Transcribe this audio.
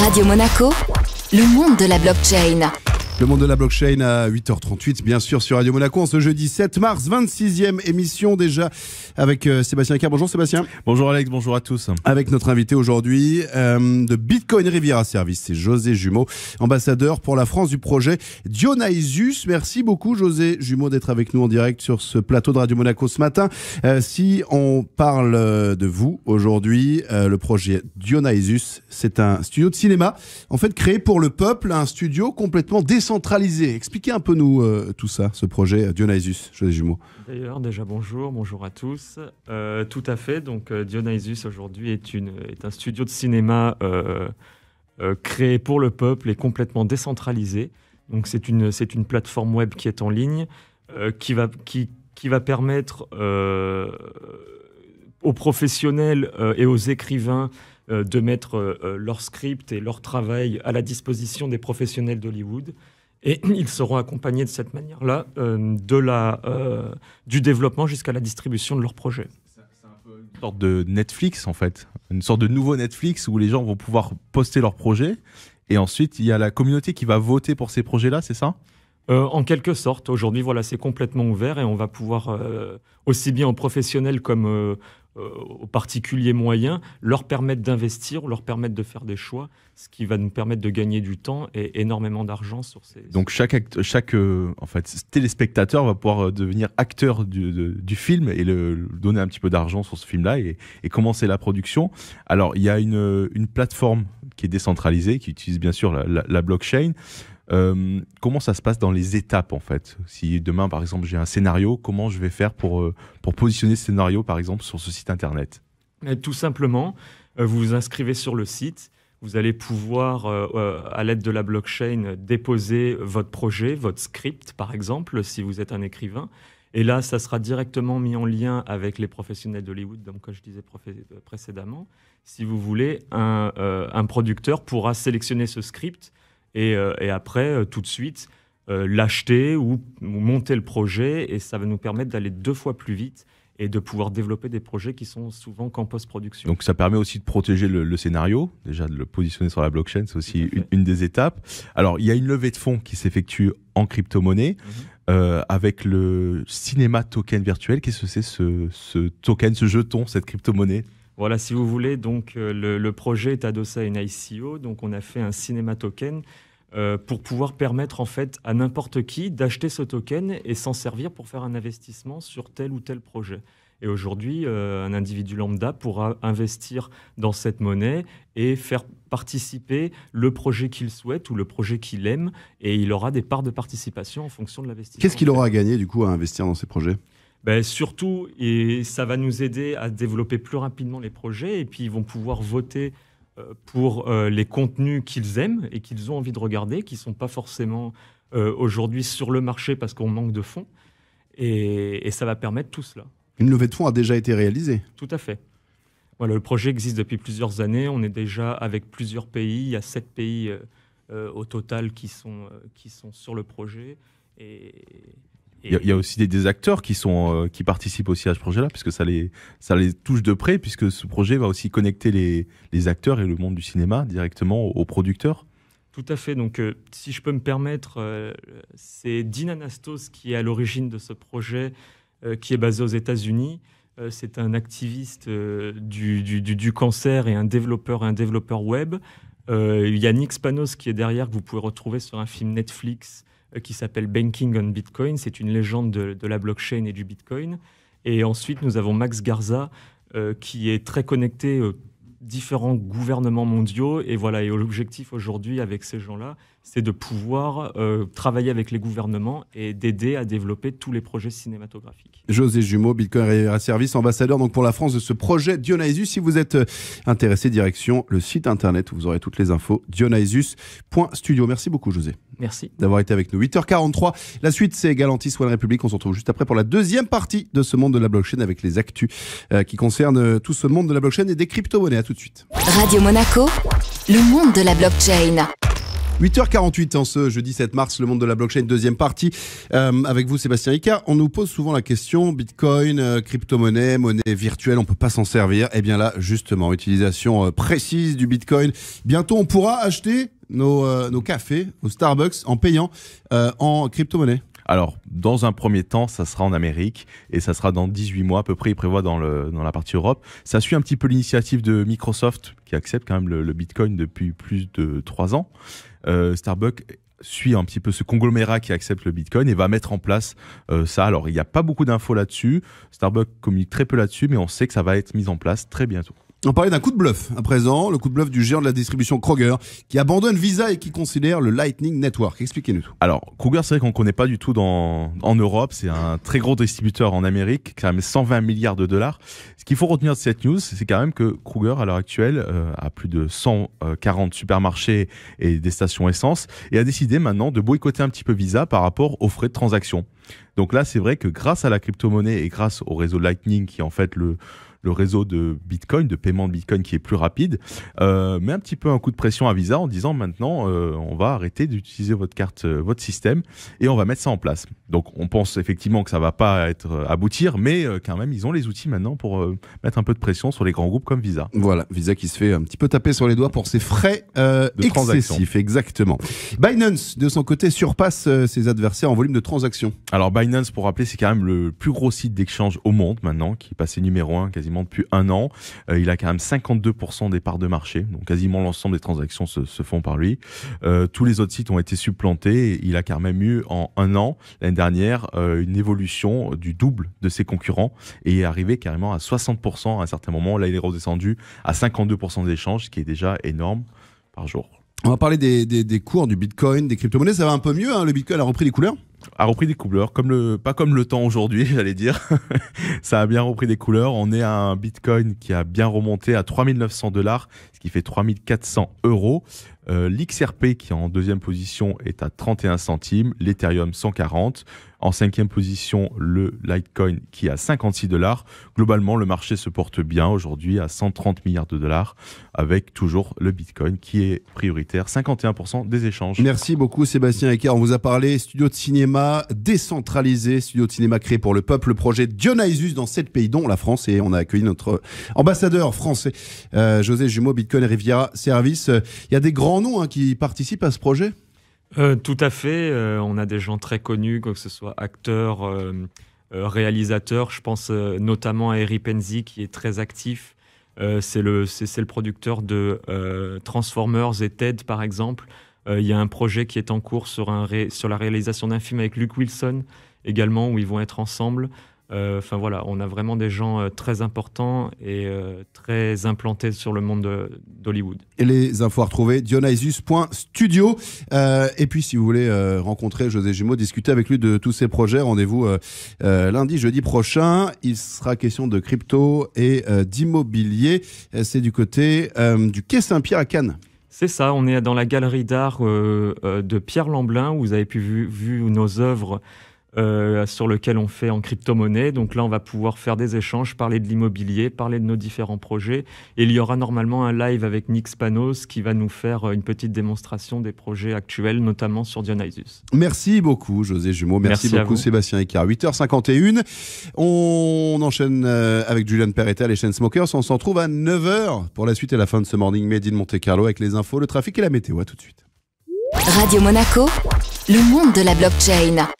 Radio Monaco, le monde de la blockchain. Le monde de la blockchain à 8h38, bien sûr, sur Radio Monaco, en ce jeudi 7 mars, 26e émission déjà avec euh, Sébastien Car. Bonjour Sébastien. Bonjour Alex, bonjour à tous. Avec notre invité aujourd'hui euh, de Bitcoin Riviera Service, c'est José Jumeau, ambassadeur pour la France du projet Dionysus. Merci beaucoup José Jumeau d'être avec nous en direct sur ce plateau de Radio Monaco ce matin. Euh, si on parle de vous aujourd'hui, le projet Dionysus, c'est un studio de cinéma, en fait créé pour le peuple, un studio complètement décentralisé décentralisé. Expliquez un peu nous euh, tout ça, ce projet euh, Dionysus, je des Jumeaux. D'ailleurs, déjà bonjour, bonjour à tous. Euh, tout à fait, donc Dionysus aujourd'hui est, un studio de cinéma créé pour le peuple et complètement décentralisé. Donc c'est une, plateforme web qui est en ligne, qui, va, qui va permettre aux professionnels et aux écrivains de mettre leur script et leur travail à la disposition des professionnels d'Hollywood. Et ils seront accompagnés de cette manière-là euh, de la, euh, du développement jusqu'à la distribution de un peu Une sorte de Netflix en fait, une sorte de nouveau Netflix où les gens vont pouvoir poster leurs projets et ensuite il y a la communauté qui va voter pour ces projets-là, c'est ça euh, en quelque sorte, aujourd'hui, voilà, c'est complètement ouvert et on va pouvoir, aussi bien en professionnel comme euh, aux particuliers moyens, leur permettre d'investir, leur permettre de faire des choix, ce qui va nous permettre de gagner du temps et énormément d'argent sur ces. Donc chaque chaque euh, en fait téléspectateur va pouvoir euh, devenir acteur du, film et le, donner un petit peu d'argent sur ce film-là et, commencer la production. Alors il y a une, plateforme qui est décentralisée, qui utilise bien sûr la blockchain. Euh, comment ça se passe dans les étapes en fait Si demain par exemple j'ai un scénario, comment je vais faire pour, euh, positionner ce scénario par exemple sur ce site internet euh, Tout simplement, vous vous inscrivez sur le site, vous allez pouvoir, à l'aide de la blockchain, déposer votre projet, votre script, par exemple, si vous êtes un écrivain. Et là, ça sera directement mis en lien avec les professionnels d'Hollywood, donc comme je disais précédemment. Si vous voulez, un producteur pourra sélectionner ce script euh, et, après, euh, tout de suite, euh, l'acheter ou, monter le projet, et ça va nous permettre d'aller deux fois plus vite et de pouvoir développer des projets qui sont souvent qu'en post-production. Donc ça permet aussi de protéger le, scénario, déjà de le positionner sur la blockchain, c'est aussi une, des étapes. Alors il y a une levée de fonds qui s'effectue en crypto-monnaie mhm. avec le cinéma token virtuel. Qu'est-ce que c'est ce, ce token, ce jeton, cette crypto-monnaie voilà, si vous voulez, donc euh, le, projet est adossé à une ICO, e donc on a fait un cinéma token euh, pour pouvoir permettre en fait à n'importe qui d'acheter ce token et s'en servir pour faire un investissement sur tel ou tel projet. Et aujourd'hui, euh, un individu lambda pourra investir dans cette monnaie et faire participer le projet qu'il souhaite ou le projet qu'il aime, et il aura des parts de participation en fonction de l'investissement. Qu'est-ce qu'il aura à gagner du coup à investir dans ces projets ben, surtout, et ça va nous aider à développer plus rapidement les projets et puis ils vont pouvoir voter euh, pour euh, les contenus qu'ils aiment et qu'ils ont envie de regarder, qui ne sont pas forcément euh, aujourd'hui sur le marché parce qu'on manque de fonds. Et, ça va permettre tout cela. Une levée de fonds a déjà été réalisée Tout à fait. Voilà, le projet existe depuis plusieurs années. On est déjà avec plusieurs pays. Il y a sept pays au total qui sont, qui sont sur le projet. Et, il y, a aussi des, acteurs qui sont euh, qui participent aussi à ce projet-là, puisque ça les ça les touche de près, puisque ce projet va aussi connecter les, les acteurs et le monde du cinéma directement aux, producteurs. Tout à fait. Donc, euh, si je peux me permettre, euh, c'est Dean Anastos qui est à l'origine de ce projet, qui est basé aux États-Unis. c'est un activiste du, du, du, cancer et un développeur un développeur web. Il y a Nick Spanos qui est derrière que vous pouvez retrouver sur un film Netflix euh, qui s'appelle Banking on Bitcoin. C'est une légende de, la blockchain et du Bitcoin. Et ensuite, nous avons Max Garza, euh, qui est très connecté aux euh, différents gouvernements mondiaux. Et voilà, et l'objectif aujourd'hui avec ces gens-là, c'est de pouvoir euh, travailler avec les gouvernements et d'aider à développer tous les projets cinématographiques. José Jumeau, Bitcoin Riviera Service, ambassadeur donc pour la France de ce projet Dionysus. Si vous êtes euh, intéressé, direction le site internet où vous aurez toutes les infos, dionysus.studio. Merci beaucoup José. Merci. D'avoir été avec nous. 8h43. La suite, c'est Galantis One République. On se retrouve juste après pour la deuxième partie de ce monde de la blockchain avec les actus euh, qui concernent tout ce monde de la blockchain et des crypto-monnaies. À tout de suite. Radio Monaco, le monde de la blockchain. 8h48 en ce jeudi 7 mars, le monde de la blockchain, deuxième partie. Euh, avec vous, Sébastien Ricard, on nous pose souvent la question Bitcoin, euh, crypto-monnaie, monnaie virtuelle, on peut pas s'en servir. Eh bien là, justement, utilisation euh, précise du Bitcoin. Bientôt, on pourra acheter nos, nos cafés au Starbucks en payant en crypto-monnaie. Alors, dans un premier temps, ça sera en Amérique et ça sera dans 18 mois à peu près, il prévoit, dans, la partie Europe. Ça suit un petit peu l'initiative de Microsoft qui accepte quand même le, Bitcoin depuis plus de 3 ans. Euh, Starbucks suit un petit peu ce conglomérat qui accepte le Bitcoin et va mettre en place euh, ça. Alors, il n'y a pas beaucoup d'infos là-dessus. Starbucks communique très peu là-dessus, mais on sait que ça va être mis en place très bientôt. On parlait d'un coup de bluff à présent, le coup de bluff du géant de la distribution Kroger, qui abandonne Visa et qui considère le Lightning Network. Expliquez-nous tout. Alors, Kroger, c'est vrai qu'on ne connaît pas du tout dans, en Europe. C'est un très gros distributeur en Amérique, quand même 120 milliards de dollars. Ce qu'il faut retenir de cette news, c'est quand même que Kroger, à l'heure actuelle, euh, a plus de 140 supermarchés et des stations essence, et a décidé maintenant de boycotter un petit peu Visa par rapport aux frais de transaction. Donc là, c'est vrai que grâce à la crypto-monnaie et grâce au réseau Lightning, qui en fait le le réseau de Bitcoin, de paiement de Bitcoin qui est plus rapide, euh, met un petit peu un coup de pression à Visa en disant maintenant euh, on va arrêter d'utiliser votre carte, euh, votre système et on va mettre ça en place. Donc on pense effectivement que ça va pas être aboutir, mais quand même ils ont les outils maintenant pour mettre un peu de pression sur les grands groupes comme Visa. Voilà, Visa qui se fait un petit peu taper sur les doigts pour ses frais excessifs, exactement. Binance de son côté surpasse ses adversaires en volume de transactions. Alors Binance, pour rappeler, c'est quand même le plus gros site d'échange au monde maintenant, qui est passé numéro un quasiment depuis un an. Euh, il a quand même 52% des parts de marché, donc quasiment l'ensemble des transactions se, font par lui. Euh, tous les autres sites ont été supplantés. Il a quand même eu en un an, l'année dernière, euh, une évolution du double de ses concurrents et est arrivé carrément à 60% à un certain moment. Là, il est redescendu à 52% des échanges, ce qui est déjà énorme par jour. On va parler des, cours du Bitcoin, des crypto-monnaies. Ça va un peu mieux, hein. le Bitcoin a repris les couleurs a repris des couleurs, comme le, pas comme le temps aujourd'hui, j'allais dire. ça a bien repris des couleurs. On est à un Bitcoin qui a bien remonté à 3900 dollars, ce qui fait 3400 euros. Euh, L'XRP qui est en deuxième position est à 31 centimes, l'Ethereum 140. En cinquième position, le Litecoin qui est à 56 dollars. Globalement, le marché se porte bien aujourd'hui à 130 milliards de dollars, avec toujours le Bitcoin qui est prioritaire, 51% des échanges. Merci beaucoup Sébastien Ecker. On vous a parlé studio de cinéma décentralisé, studio de cinéma créé pour le peuple, projet Dionysus dans sept pays dont la France. Et on a accueilli notre ambassadeur français, euh, José Jumeau, Bitcoin Riviera Service. Il y a des grands noms hein, qui participent à ce projet euh, Tout à fait. Euh, on a des gens très connus, que ce soit acteurs, réalisateurs. Je pense notamment à Eric Penzi qui est très actif. c'est le, le, producteur de Transformers et TED, par exemple. Euh, il y a un projet qui est en cours sur, la réalisation d'un film avec Luke Wilson également, où ils vont être ensemble. Euh, enfin voilà, on a vraiment des gens euh, très importants et très implantés sur le monde d'Hollywood. Et les infos à retrouver, dionysus.studio. et puis si vous voulez rencontrer José Jumeau, discuter avec lui de tous ses projets, rendez-vous lundi, jeudi prochain. Il sera question de crypto et d'immobilier. C'est du côté du Quai Saint-Pierre à Cannes. C'est ça, on est dans la galerie d'art euh, euh, de Pierre Lamblin où vous avez pu vu, nos œuvres euh, sur lequel on fait en crypto-monnaie. Donc là, on va pouvoir faire des échanges, parler de l'immobilier, parler de nos différents projets. Et il y aura normalement un live avec Nick Spanos qui va nous faire euh, une petite démonstration des projets actuels, notamment sur Dionysus. Merci beaucoup, José Jumeau. Merci, beaucoup, Sébastien Icard. 8h51. On enchaîne euh, avec Julian Peretta, les chaînes Smokers. On s'en trouve à 9h pour la suite et la fin de ce Morning Made in Monte Carlo avec les infos, le trafic et la météo. tout de suite. Radio Monaco, le monde de la blockchain.